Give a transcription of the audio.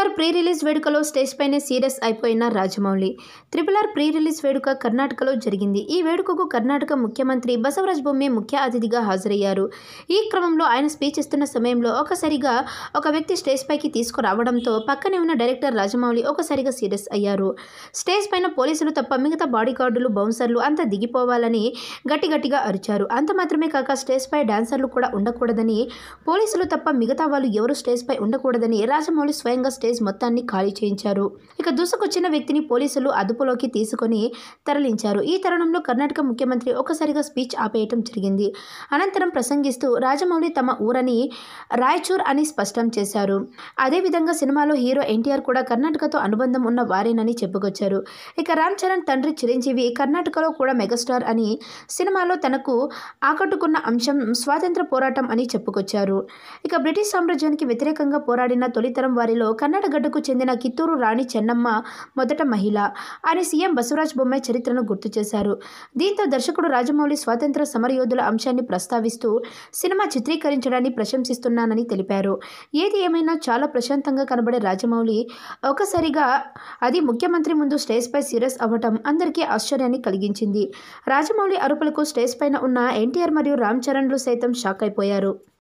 are pre release వేడుకలో stage పైనే serious అయిపోయిన రాజమౌళి ఆర్ ప్రీ రిలీజ్ వేడుక కర్ణాటకలో జరిగింది ఈ వేడుకకు కర్ణాటక ముఖ్యమంత్రి బసవరాజ్ బొమ్మే ముఖ్య అతిథిగా హాజరయ్యారు ఈ క్రమంలో ఆయన స్పీచ్ ఇస్తున్న సమయంలో ఒకసారిగా ఒక వ్యక్తి స్టేజ్ పైకి తీసుకురావడంతో పక్కనే ఉన్న డైరెక్టర్ రాజమౌళి ఒకసారిగా సీరియస్ అయ్యారు స్టేజ్ పైన పోలీసులు తప్ప మిగతా బాడీగార్డులు బౌన్సర్లు అంతా దిగిపోవాలని గట్టి గట్టిగా అరిచారు అంత మాత్రమే కాక స్టేజ్ పై డాన్సర్లు కూడా ఉండకూడదని పోలీసులు తప్ప మిగతా వాళ్ళు ఎవరు స్టేజ్ పై ఉండకూడదని రాజమౌళి స్వయంగా అదేవిధంగా స్టేజ్ మొత్తాన్ని ఖాళీ చేయించారు ఇక దూసుకొచ్చిన వ్యక్తిని పోలీసులు అదుపులోకి తీసుకొని తరలించారు ఈ తరుణంలో కర్ణాటక ముఖ్యమంత్రి ఒకసారిగా స్పీచ్ ఆపేయటం జరిగింది అనంతరం ప్రసంగిస్తూ రాజమౌళి తమ ఊరని రాయచూర్ అని స్పష్టం చేశారు అదేవిధంగా సినిమాలో హీరో ఎన్టీఆర్ కూడా కర్ణాటకతో అనుబంధం ఉన్న వారేనని చెప్పుకొచ్చారు ఇక రామ్ చరణ్ తండ్రి చిరంజీవి కర్ణాటకలో కూడా మెగాస్టార్ అని సినిమాలో తనకు ఆకట్టుకున్న అంశం స్వాతంత్ర పోరాటం అని చెప్పుకొచ్చారు ఇక బ్రిటిష్ సామ్రాజ్యానికి వ్యతిరేకంగా పోరాడిన తొలితరం వారిలో కన్నడ గడ్డకు చెందిన కిత్తూరు రాణి చెన్నమ్మ మొదట మహిళ అని సీఎం బసవరాజ్ బొమ్మాయి చరిత్రను గుర్తు చేశారు దీంతో దర్శకుడు రాజమౌళి స్వాతంత్ర సమరయోధుల అంశాన్ని ప్రస్తావిస్తూ సినిమా చిత్రీకరించడాన్ని ప్రశంసిస్తున్నానని తెలిపారు ఏది ఏమైనా చాలా ప్రశాంతంగా కనబడే రాజమౌళి ఒకసారిగా అది ముఖ్యమంత్రి ముందు స్టేజ్పై సీరియస్ అవ్వటం అందరికీ ఆశ్చర్యాన్ని కలిగించింది రాజమౌళి అరుపులకు స్టేజ్ పైన ఉన్న ఎన్టీఆర్ మరియు రామ్ చరణ్లు సైతం షాక్ అయిపోయారు